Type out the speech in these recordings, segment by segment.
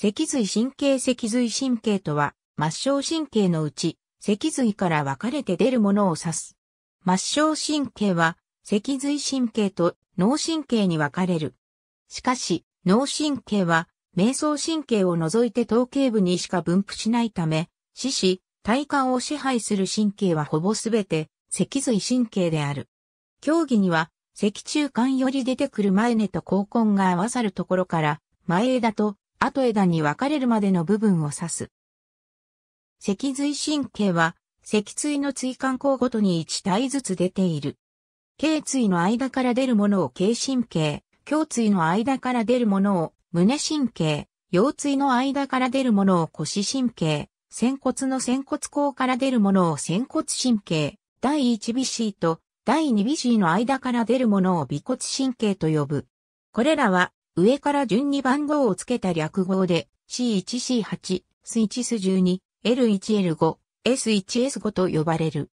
脊髄神経脊髄神経とは、末梢神経のうち、脊髄から分かれて出るものを指す。末梢神経は、脊髄神経と脳神経に分かれる。しかし、脳神経は、瞑想神経を除いて頭頸部にしか分布しないため、四肢、体幹を支配する神経はほぼすべて、脊髄神経である。競技には、脊柱管より出てくる前根と後根が合わさるところから、前枝と後枝に分かれるまでの部分を指す。脊髄神経は、脊椎の椎間孔ごとに1体ずつ出ている。頸椎の間から出るものを頸神経、胸椎の間から出るものを胸神経、腰椎の間から出るものを腰神経、仙骨の仙骨孔から出るものを仙骨神経、第1尾 C と第2尾 C の間から出るものを尾骨神経と呼ぶ。これらは上から順に番号をつけた略号で C1C8、S1S12、L1L5、S1S5 と呼ばれる。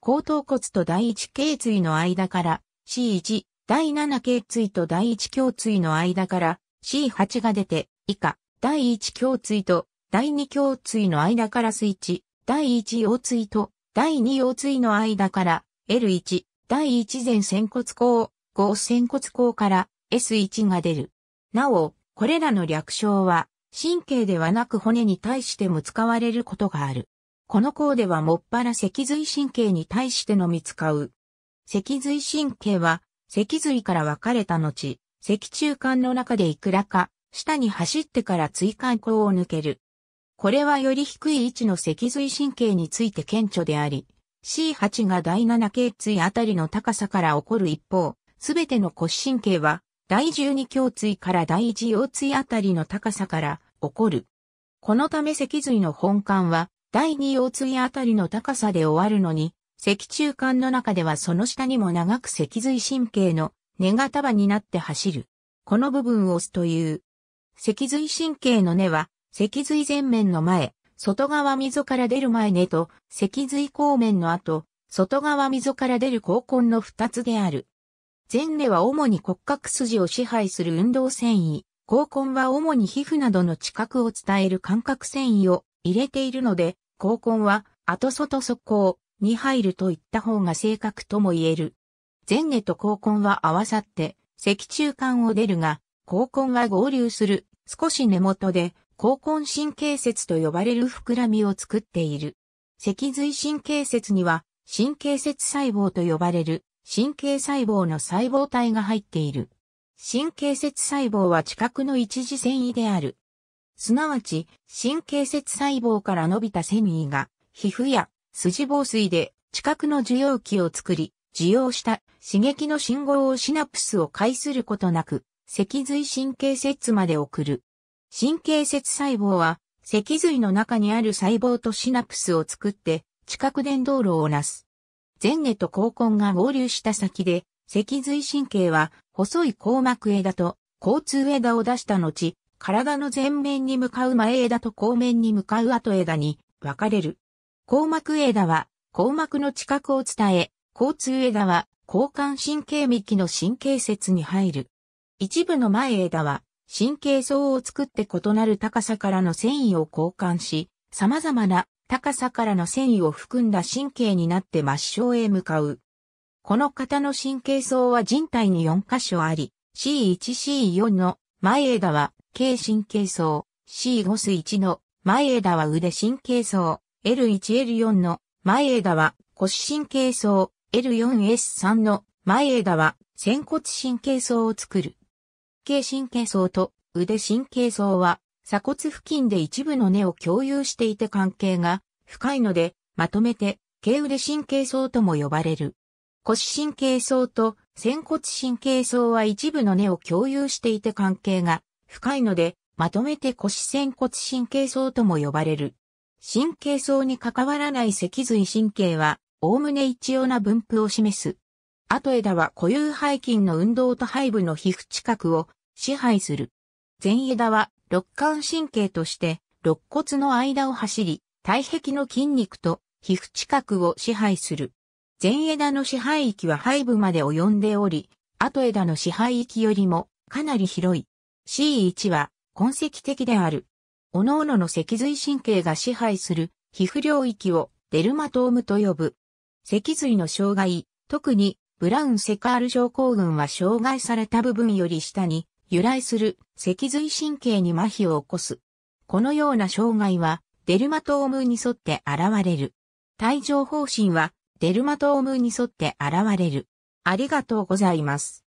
後頭骨と第一頸椎の間から C1、第七頸椎と第一胸椎の間から C8 が出て、以下、第一胸椎と第二胸椎の間から S1、第一腰椎と第二腰椎の間から L1、第一前仙骨孔、5。仙骨孔から S1 が出る。なお、これらの略称は、神経ではなく骨に対しても使われることがある。この項ではもっぱら脊髄神経に対してのみ使う。脊髄神経は、脊髄から分かれた後、脊柱管の中でいくらか、下に走ってから椎間孔を抜ける。これはより低い位置の脊髄神経について顕著であり、C8 が第7頸椎あたりの高さから起こる一方、すべての骨神経は第十二胸椎から第一腰椎あたりの高さから起こる。このため脊髄の本管は第二腰椎あたりの高さで終わるのに、脊柱管の中ではその下にも長く脊髄神経の根が束になって走る。この部分を押すという。脊髄神経の根は、脊髄前面の前、外側溝から出る前根と、脊髄後面の後、外側溝から出る後根の二つである。前根は主に骨格筋を支配する運動繊維、後根は主に皮膚などの知覚を伝える感覚繊維を入れているので、後根は後外側行に入るといった方が正確とも言える。前根と後根は合わさって脊柱管を出るが、後根は合流する少し根元で後根神経節と呼ばれる膨らみを作っている。脊髄神経節には神経節細胞と呼ばれる神経細胞の細胞体が入っている。神経節細胞は知覚の一次繊維である。すなわち、神経節細胞から伸びた繊維が、皮膚や筋防水で知覚の受容器を作り、受容した刺激の信号をシナプスを介することなく、脊髄神経節まで送る。神経節細胞は、脊髄の中にある細胞とシナプスを作って、知覚伝導路をなす。前下と後根が合流した先で、脊髄神経は細い硬膜枝と交通枝を出した後、体の前面に向かう前枝と後面に向かう後枝に分かれる。硬膜枝は硬膜の近くを伝え、交通枝は交感神経幹の神経節に入る。一部の前枝は神経層を作って異なる高さからの繊維を交換し、様々な高さからの繊維を含んだ神経になって末梢へ向かう。この型の神経層は人体に4箇所あり、C1C4 の前枝は軽神経層、C5S1 の前枝は腕神経層、L1L4 の前枝は腰神経層、L4S3 の前枝は仙骨神経層を作る。軽神経層と腕神経層は鎖骨付近で一部の根を共有していて関係が深いので、まとめて、軽腕神経層とも呼ばれる。腰神経層と仙骨神経層は一部の根を共有していて関係が深いので、まとめて腰仙骨神経層とも呼ばれる。神経層に関わらない脊髄神経は、おおむね一様な分布を示す。後枝は固有背筋の運動と背部の皮膚近くを支配する。前枝は肋間神経として肋骨の間を走り、体壁の筋肉と皮膚近くを支配する。前枝の支配域は背部まで及んでおり、後枝の支配域よりもかなり広い。C1 は痕跡的である。各々の脊髄神経が支配する皮膚領域をデルマトームと呼ぶ。脊髄の障害、特にブラウンセカール症候群は障害された部分より下に由来する脊髄神経に麻痺を起こす。このような障害はデルマトームに沿って現れる。帯状方針はデルマトームに沿って現れる。ありがとうございます。